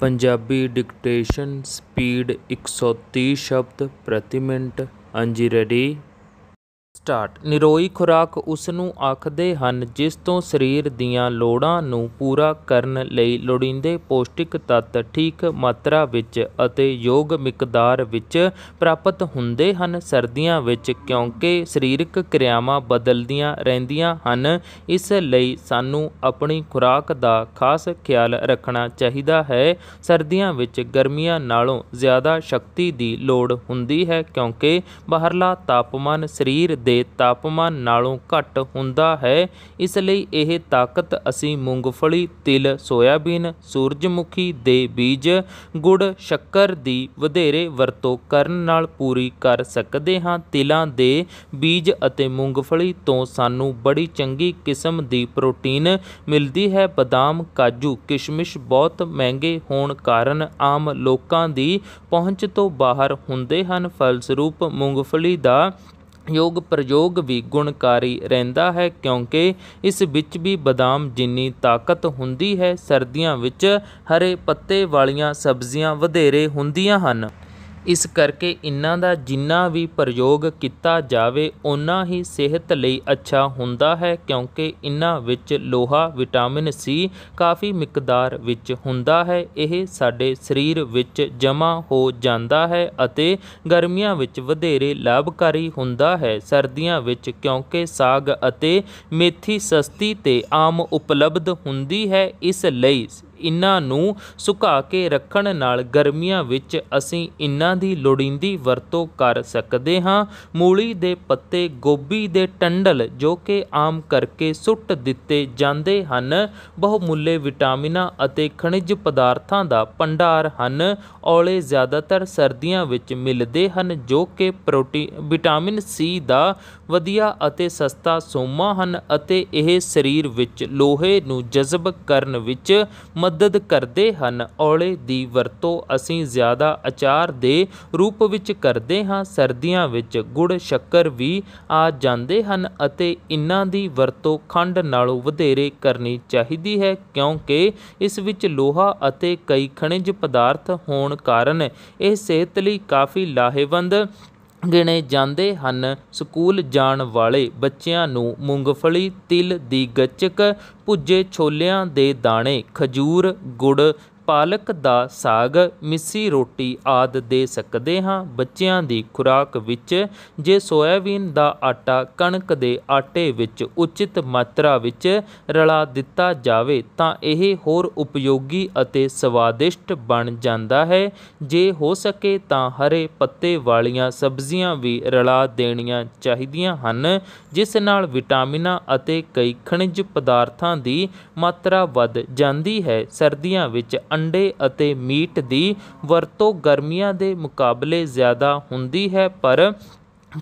Punjabi dictation speed 130 ਸ਼ਬਦ ਪ੍ਰਤੀ minute ready start ਨਿਰੋਈ ਖੁਰਾਕ ਉਸ ਨੂੰ ਆਖਦੇ ਹਨ ਜਿਸ ਤੋਂ ਸਰੀਰ ਦੀਆਂ ਲੋੜਾਂ ਨੂੰ ਪੂਰਾ ਕਰਨ ਲਈ ਲੋੜੀਂਦੇ ਪੌਸ਼ਟਿਕ ਤੱਤ ਠੀਕ ਮਾਤਰਾ ਵਿੱਚ ਅਤੇ ਯੋਗ ਮਿਕਦਾਰ ਵਿੱਚ ਪ੍ਰਾਪਤ ਹੁੰਦੇ ਹਨ ਸਰਦੀਆਂ ਵਿੱਚ ਕਿਉਂਕਿ ਸਰੀਰਕ ਕਿਰਿਆਵਾਂ ਬਦਲਦੀਆਂ ਰਹਿੰਦੀਆਂ ਹਨ ਇਸ ਲਈ ਸਾਨੂੰ ਆਪਣੀ ਖੁਰਾਕ ਦਾ ਖਾਸ ਖਿਆਲ ਰੱਖਣਾ ਚਾਹੀਦਾ ਹੈ ਸਰਦੀਆਂ ਵਿੱਚ ਗਰਮੀਆਂ ਨਾਲੋਂ ਜ਼ਿਆਦਾ ਸ਼ਕਤੀ ਦੀ ਲੋੜ ਹੁੰਦੀ ਹੈ ਕਿਉਂਕਿ ਬਾਹਰਲਾ ਤਾਪਮਾਨ ਸਰੀਰ ਦੇ ਤਾਪਮਾਨ ਨਾਲੋਂ ਘੱਟ ਹੁੰਦਾ ਹੈ ਇਸ ਲਈ ਇਹ ਤਾਕਤ ਅਸੀਂ ਮੂੰਗਫਲੀ ਤਿਲ ਸੋਇਆਬੀਨ ਸੂਰਜਮੁਖੀ ਦੇ ਬੀਜ ਗੁੜ ਸ਼ੱਕਰ ਦੀ ਵਧੇਰੇ ਵਰਤੋਂ ਕਰਨ ਨਾਲ ਪੂਰੀ ਕਰ ਸਕਦੇ ਹਾਂ ਤਿਲਾਂ ਦੇ ਬੀਜ ਅਤੇ ਮੂੰਗਫਲੀ ਤੋਂ ਸਾਨੂੰ ਬੜੀ ਚੰਗੀ ਕਿਸਮ ਦੀ ਪ੍ਰੋਟੀਨ ਮਿਲਦੀ ਹੈ ਬਦਾਮ ਕਾਜੂ ਕਿਸ਼ਮਿਸ਼ ਬਹੁਤ ਮਹਿੰਗੇ ਹੋਣ ਕਾਰਨ ਆਮ ਲੋਕਾਂ ਦੀ ਪਹੁੰਚ ਤੋਂ ਬਾਹਰ ਹੁੰਦੇ ਹਨ ਫਲਸਰੂਪ ਮੂੰਗਫਲੀ ਦਾ ਯੋਗ ਪ੍ਰਯੋਗ ਵੀ ਗੁਣਕਾਰੀ ਰਹਿੰਦਾ ਹੈ ਕਿਉਂਕਿ ਇਸ ਵਿੱਚ ਵੀ ਬਦਾਮ ਜਿੰਨੀ ਤਾਕਤ ਹੁੰਦੀ ਹੈ ਸਰਦੀਆਂ ਵਿੱਚ ਹਰੇ ਪੱਤੇ ਵਾਲੀਆਂ ਸਬਜ਼ੀਆਂ ਵਧੇਰੇ ਹੁੰਦੀਆਂ ਹਨ ਇਸ ਕਰਕੇ ਇਨ੍ਹਾਂ ਦਾ ਜਿੰਨਾ ਵੀ ਪ੍ਰਯੋਗ ਕੀਤਾ ਜਾਵੇ ਉਹਨਾਂ ਹੀ ਸਿਹਤ ਲਈ ਅੱਛਾ ਹੁੰਦਾ ਹੈ ਕਿਉਂਕਿ ਇਨ੍ਹਾਂ ਵਿੱਚ ਲੋਹਾ ਵਿਟਾਮਿਨ ਸੀ ਕਾਫੀ ਮਿਕਦਾਰ ਵਿੱਚ ਹੁੰਦਾ ਹੈ ਇਹ ਸਾਡੇ ਸਰੀਰ ਵਿੱਚ ਜਮ੍ਹਾਂ ਹੋ ਜਾਂਦਾ ਹੈ ਅਤੇ ਗਰਮੀਆਂ ਵਿੱਚ ਵਧੇਰੇ ਲਾਭਕਾਰੀ ਹੁੰਦਾ ਹੈ ਸਰਦੀਆਂ ਵਿੱਚ ਕਿਉਂਕਿ ਸਾਗ ਅਤੇ ਮੇਥੀ ਸਸਤੀ ਤੇ ਆਮ ਉਪਲਬਧ ਹੁੰਦੀ ਹੈ ਇਸ ਲਈ ਇਹਨਾਂ ਨੂੰ ਸੁਕਾ ਕੇ ਰੱਖਣ ਨਾਲ ਗਰਮੀਆਂ ਵਿੱਚ ਅਸੀਂ ਇਹਨਾਂ ਦੀ ਲੋੜੀਂਦੀ ਵਰਤੋਂ ਕਰ ਸਕਦੇ ਹਾਂ ਮੂਲੀ ਦੇ ਪੱਤੇ ਗੋਭੀ ਦੇ ਟੰਡਲ ਜੋ ਕਿ ਆਮ ਕਰਕੇ ਸੁੱਟ ਦਿੱਤੇ ਜਾਂਦੇ ਹਨ ਬਹੁਮੁੱਲੇ ਵਿਟਾਮਿਨਾਂ ਅਤੇ ਖਣਿਜ ਪਦਾਰਥਾਂ ਦਾ ਭੰਡਾਰ ਹਨ ਔਲੇ ਜ਼ਿਆਦਾਤਰ ਸਰਦੀਆਂ ਵਿੱਚ ਮਿਲਦੇ ਹਨ ਜੋ ਕਿ ਪ੍ਰੋਟੀਨ ਵਿਟਾਮਿਨ ਸੀ ਦਾ ਵਧੀਆ ਅਤੇ ਸਸਤਾ ਸੋਮਾ ਹਨ ਅਤੇ ਇਹ ਸਰੀਰ ਵਿੱਚ ਲੋਹੇ ਨੂੰ ਜਜ਼ਬ ਕਰਨ ਵਿੱਚ ਮਦਦ ਕਰਦੇ ਹਨ ਔਲੇ ਦੀ ਵਰਤੋਂ ਅਸੀਂ ਜ਼ਿਆਦਾ ਅਚਾਰ ਦੇ ਰੂਪ ਵਿੱਚ ਕਰਦੇ ਹਾਂ ਸਰਦੀਆਂ ਵਿੱਚ ਗੁੜ ਸ਼ੱਕਰ ਵੀ ਆ ਜਾਂਦੇ ਹਨ ਅਤੇ ਇਹਨਾਂ ਦੀ ਵਰਤੋਂ ਖੰਡ ਨਾਲੋਂ ਵਧੇਰੇ ਕਰਨੀ ਚਾਹੀਦੀ ਹੈ ਕਿਉਂਕਿ ਇਸ ਵਿੱਚ ਲੋਹਾ ਅਤੇ ਕਈ ਖਣਿਜ ਪਦਾਰਥ ਹੋਣ ਕਾਰਨ ਇਹ ਸਿਹਤ ਲਈ ਕਾਫੀ ਲਾਹੇਵੰਦ ਗਿਣੇ ਜਾਂਦੇ ਹਨ ਸਕੂਲ ਜਾਣ ਵਾਲੇ ਬੱਚਿਆਂ ਨੂੰ ਮੂੰਗਫਲੀ ਤਿਲ ਦੀ ਗੱਚਕ ਭੁੱਜੇ ਛੋਲਿਆਂ ਦੇ ਦਾਣੇ ਖਜੂਰ ਗੁੜ ਪਾਲਕ ਦਾ ਸਾਗ ਮਿੱਸੀ ਰੋਟੀ ਆਦ ਦੇ ਸਕਦੇ ਹਾਂ ਬੱਚਿਆਂ ਦੀ ਖੁਰਾਕ ਵਿੱਚ ਜੇ ਸੋਇਆਬੀਨ ਦਾ ਆਟਾ ਕਣਕ ਦੇ ਆਟੇ ਵਿੱਚ ਉਚਿਤ ਮਾਤਰਾ ਵਿੱਚ ਰਲਾ ਦਿੱਤਾ ਜਾਵੇ ਤਾਂ ਇਹ ਹੋਰ ਉਪਯੋਗੀ ਅਤੇ ਸਵਾਦਿਸ਼ਟ ਬਣ ਜਾਂਦਾ ਹੈ ਜੇ ਹੋ ਸਕੇ ਤਾਂ ਹਰੇ ਪੱਤੇ ਵਾਲੀਆਂ ਸਬਜ਼ੀਆਂ ਵੀ ਰਲਾ ਦੇਣੀਆਂ ਚਾਹੀਦੀਆਂ ਹਨ ਜਿਸ ਨਾਲ ਵਿਟਾਮਿਨਾਂ ਅਤੇ ਕਈ ਖਣਿਜ ਪਦਾਰਥਾਂ ਦੀ ਮਾਤਰਾ ਵੱਧ ਜਾਂਦੀ ਹੈ ਸਰਦੀਆਂ ਵਿੱਚ ਅੰਡੇ ਅਤੇ ਮੀਟ ਦੀ ਵਰਤੋਂ ਗਰਮੀਆਂ ਦੇ ਮੁਕਾਬਲੇ ਜ਼ਿਆਦਾ ਹੁੰਦੀ ਹੈ ਪਰ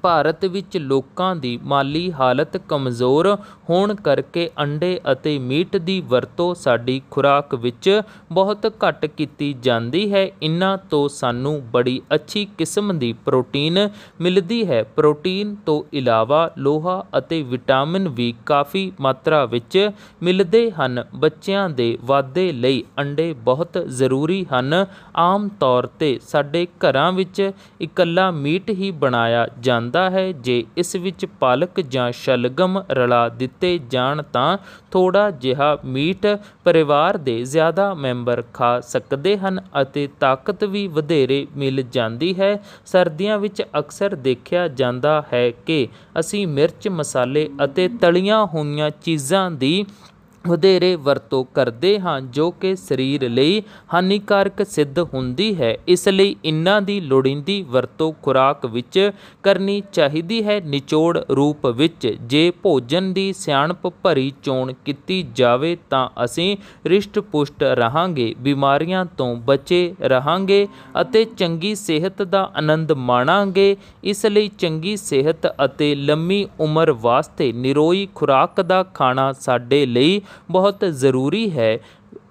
ਭਾਰਤ ਵਿੱਚ ਲੋਕਾਂ ਦੀ ਮਾਲੀ ਹਾਲਤ ਕਮਜ਼ੋਰ ਹੋਣ ਕਰਕੇ ਅੰਡੇ ਅਤੇ ਮੀਟ ਦੀ ਵਰਤੋਂ ਸਾਡੀ ਖੁਰਾਕ ਵਿੱਚ ਬਹੁਤ ਘੱਟ ਕੀਤੀ ਜਾਂਦੀ ਹੈ ਇਨ੍ਹਾਂ ਤੋਂ ਸਾਨੂੰ ਬੜੀ ਅੱਛੀ ਕਿਸਮ ਦੀ ਪ੍ਰੋਟੀਨ ਮਿਲਦੀ ਹੈ ਪ੍ਰੋਟੀਨ ਤੋਂ ਇਲਾਵਾ ਲੋਹਾ ਅਤੇ ਵਿਟਾਮਿਨ ਵੀ ਕਾਫੀ ਮਾਤਰਾ ਵਿੱਚ ਮਿਲਦੇ ਹਨ ਬੱਚਿਆਂ ਦੇ ਵਾਧੇ ਲਈ ਅੰਡੇ ਬਹੁਤ ਜ਼ਰੂਰੀ ਹਨ ਆਮ ਤੌਰ ਤੇ ਸਾਡੇ ਘਰਾਂ ਵਿੱਚ ਇਕੱਲਾ ਮੀਟ ਹੀ ਬਣਾਇਆ ਜਾਂਦਾ ਜਾਂਦਾ ਹੈ ਜੇ ਇਸ ਵਿੱਚ ਪਾਲਕ ਜਾਂ ਸ਼ਲਗਮ ਰਲਾ ਦਿੱਤੇ ਜਾਣ ਤਾਂ ਥੋੜਾ ਜਿਹਾ ਮੀਟ ਪਰਿਵਾਰ ਦੇ ਜ਼ਿਆਦਾ ਮੈਂਬਰ ਖਾ ਸਕਦੇ ਹਨ ਅਤੇ ਤਾਕਤ ਵੀ ਵਧੇਰੇ ਮਿਲ ਜਾਂਦੀ ਹੈ ਸਰਦੀਆਂ ਵਿੱਚ ਅਕਸਰ ਦੇਖਿਆ ਜਾਂਦਾ ਹੈ ਕਿ ਅਸੀਂ ਮਿਰਚ ਮਸਾਲੇ ਅਤੇ ਤਲੀਆਂ ਹੋਈਆਂ ਚੀਜ਼ਾਂ ਦੀ ਵਧੇਰੇ ਵਰਤੋਂ ਕਰਦੇ ਹਾਂ ਜੋ ਕਿ ਸਰੀਰ ਲਈ ਹਾਨੀਕਾਰਕ ਸਿੱਧ ਹੁੰਦੀ ਹੈ ਇਸ ਲਈ ਇਨ੍ਹਾਂ ਦੀ ਲੋੜੀਂਦੀ ਵਰਤੋਂ ਖੁਰਾਕ ਵਿੱਚ ਕਰਨੀ ਚਾਹੀਦੀ ਹੈ ਨਿਚੋੜ ਰੂਪ ਵਿੱਚ ਜੇ ਭੋਜਨ ਦੀ ਸਿਆਣਪ ਭਰੀ ਚੋਣ ਕੀਤੀ ਜਾਵੇ ਤਾਂ ਅਸੀਂ ਰਿਸ਼ਟ ਪੁਸ਼ਟ ਰਹਾਂਗੇ ਬਿਮਾਰੀਆਂ ਤੋਂ ਬਚੇ ਰਹਾਂਗੇ ਅਤੇ ਚੰਗੀ ਸਿਹਤ ਦਾ ਆਨੰਦ ਮਾਣਾਂਗੇ ਇਸ ਲਈ ਚੰਗੀ ਸਿਹਤ ਅਤੇ ਲੰਮੀ ਉਮਰ ਵਾਸਤੇ ਨਿਰੋਈ ਖੁਰਾਕ ਦਾ ਖਾਣਾ ਸਾਡੇ ਲਈ ਬਹੁਤ ਜ਼ਰੂਰੀ ਹੈ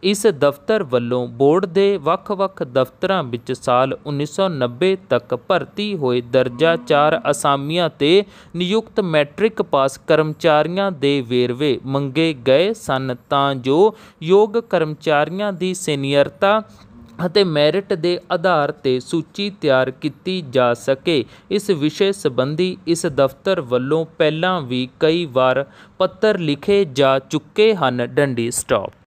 ਇਸ ਦਫ਼ਤਰ ਵੱਲੋਂ ਬੋਰਡ ਦੇ ਵੱਖ-ਵੱਖ ਦਫ਼ਤਰਾਂ ਵਿੱਚ ਸਾਲ 1990 ਤੱਕ ਭਰਤੀ ਹੋਏ ਦਰਜਾ 4 ਅਸਾਮੀਆਂ ਤੇ ਨਿਯੁਕਤ ਮੈਟ੍ਰਿਕ ਪਾਸ ਕਰਮਚਾਰੀਆਂ ਦੇ ਵੇਰਵੇ ਮੰਗੇ ਗਏ ਸਨ ਤਾਂ ਜੋ ਯੋਗ ਕਰਮਚਾਰੀਆਂ ਦੀ ਸੀਨੀਅਰਤਾ ਅਤੇ ਮੈਰਿਟ ਦੇ ਆਧਾਰ ਤੇ ਸੂਚੀ ਤਿਆਰ ਕੀਤੀ ਜਾ ਸਕੇ ਇਸ ਵਿਸ਼ੇ ਸੰਬੰਧੀ ਇਸ ਦਫ਼ਤਰ ਵੱਲੋਂ ਪਹਿਲਾਂ ਵੀ ਕਈ ਵਾਰ ਪੱਤਰ ਲਿਖੇ ਜਾ ਚੁੱਕੇ ਹਨ ਡੰਡੀ ਸਟਾਪ